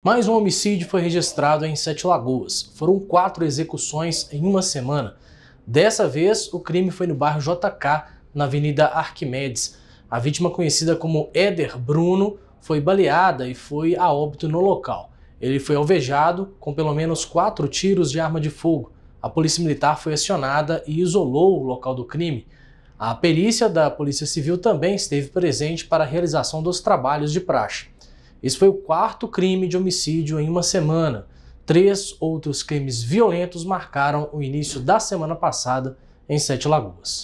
Mais um homicídio foi registrado em Sete Lagoas. Foram quatro execuções em uma semana. Dessa vez, o crime foi no bairro JK, na Avenida Arquimedes. A vítima, conhecida como Éder Bruno, foi baleada e foi a óbito no local. Ele foi alvejado com pelo menos quatro tiros de arma de fogo. A polícia militar foi acionada e isolou o local do crime. A perícia da Polícia Civil também esteve presente para a realização dos trabalhos de praxe. Esse foi o quarto crime de homicídio em uma semana. Três outros crimes violentos marcaram o início da semana passada em Sete Lagoas.